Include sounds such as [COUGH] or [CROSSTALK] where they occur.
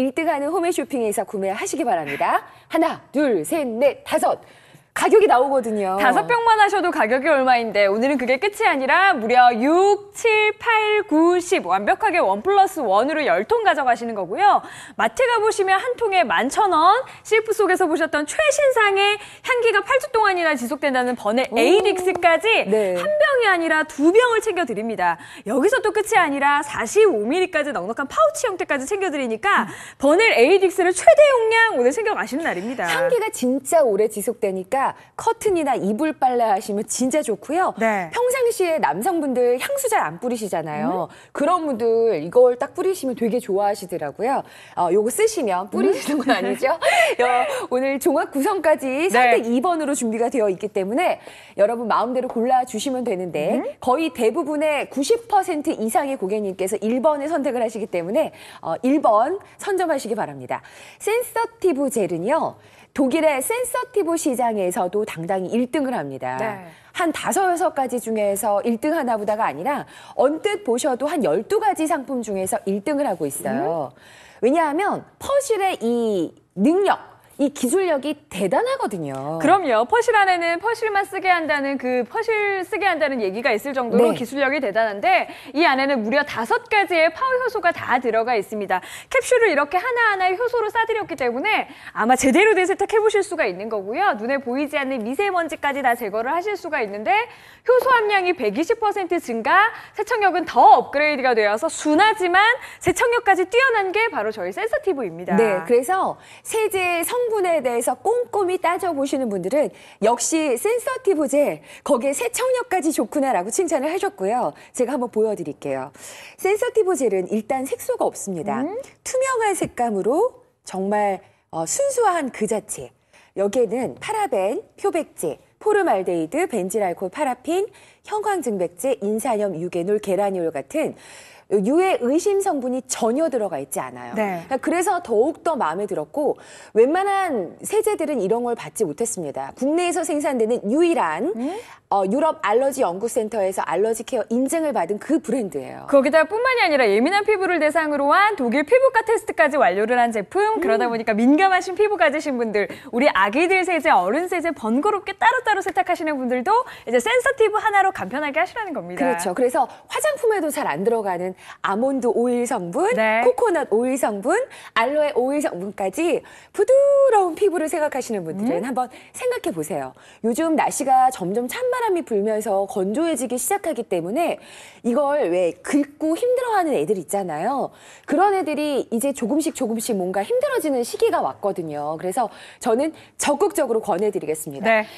1등하는 홈앤 쇼핑에서 구매하시기 바랍니다. 하나, 둘, 셋, 넷, 다섯. 가격이 나오거든요. 다섯 병만 하셔도 가격이 얼마인데 오늘은 그게 끝이 아니라 무려 6, 7, 8, 9, 10 완벽하게 원 플러스 원으로 열통 가져가시는 거고요. 마트 가보시면 한 통에 만 천원 실프 속에서 보셨던 최신상의 향기가 8주 동안이나 지속된다는 번외 에이릭스까지 네. 한병 병이 아니라 두 병을 챙겨드립니다. 여기서 또 끝이 아니라 45mm까지 넉넉한 파우치 형태까지 챙겨드리니까 버넬 에이딕스를 최대 용량 오늘 챙겨가시는 날입니다. 향기가 진짜 오래 지속되니까 커튼이나 이불 빨래 하시면 진짜 좋고요. 네. 평상시에 남성분들 향수 잘 안 뿌리시잖아요. 음? 그런 분들 이걸 딱 뿌리시면 되게 좋아하시더라고요. 어, 요거 쓰시면 음? 뿌리시는 건 아니죠? [LAUGHS] 어, 오늘 종합 구성까지 네. 선택 네. 2번으로 준비가 되어 있기 때문에 여러분 마음대로 골라주시면 되는데 있는데 네. 거의 대부분의 90% 이상의 고객님께서 1번을 선택을 하시기 때문에 어, 1번 선점하시기 바랍니다. 센서티브 젤은요. 독일의 센서티브 시장에서도 당당히 1등을 합니다. 네. 한 다섯 가지 중에서 1등 하나보다가 아니라 언뜻 보셔도 한 12가지 상품 중에서 1등을 하고 있어요. 음? 왜냐하면 퍼실의 이 능력, 이 기술력이 대단하거든요. 그럼요. 퍼실 안에는 퍼실만 쓰게 한다는 그 퍼실 쓰게 한다는 얘기가 있을 정도로 네. 기술력이 대단한데 이 안에는 무려 다섯 가지의 파워 효소가 다 들어가 있습니다. 캡슐을 이렇게 하나하나 효소로 싸드렸기 때문에 아마 제대로 된 세탁해 보실 수가 있는 거고요. 눈에 보이지 않는 미세먼지까지 다 제거를 하실 수가 있는데 효소 함량이 120% 증가, 세척력은 더 업그레이드가 되어서 순하지만 세척력까지 뛰어난 게 바로 저희 센서티브입니다. 네, 그래서 세제 성 성분에 대해서 꼼꼼히 따져보시는 분들은 역시 센서티브 젤, 거기에 세척력까지 좋구나라고 칭찬을 하셨고요. 제가 한번 보여드릴게요. 센서티브 젤은 일단 색소가 없습니다. 음? 투명한 색감으로 정말 어, 순수한 그 자체. 여기에는 파라벤, 표백제, 포르말데이드 벤질알코올, 파라핀, 형광증백제, 인산염, 유게놀, 계란이올 같은 유해 의심 성분이 전혀 들어가 있지 않아요. 네. 그러니까 그래서 더욱더 마음에 들었고 웬만한 세제들은 이런 걸 받지 못했습니다. 국내에서 생산되는 유일한 음? 어, 유럽 알러지 연구센터에서 알러지 케어 인증을 받은 그 브랜드예요. 거기다 뿐만이 아니라 예민한 피부를 대상으로 한 독일 피부과 테스트까지 완료를 한 제품. 음. 그러다 보니까 민감하신 피부 가지신 분들, 우리 아기들 세제, 어른 세제 번거롭게 따로따로 세탁하시는 분들도 이제 센서티브 하나로 간편하게 하시라는 겁니다. 그렇죠. 그래서 화장품에도 잘 안 들어가는 아몬드 오일 성분, 네. 코코넛 오일 성분, 알로에 오일 성분까지 부드러운 피부를 생각하시는 분들은 음. 한번 생각해 보세요. 요즘 날씨가 점점 찬바람이 불면서 건조해지기 시작하기 때문에 이걸 왜 긁고 힘들어하는 애들 있잖아요. 그런 애들이 이제 조금씩 조금씩 뭔가 힘들어지는 시기가 왔거든요. 그래서 저는 적극적으로 권해드리겠습니다. 네.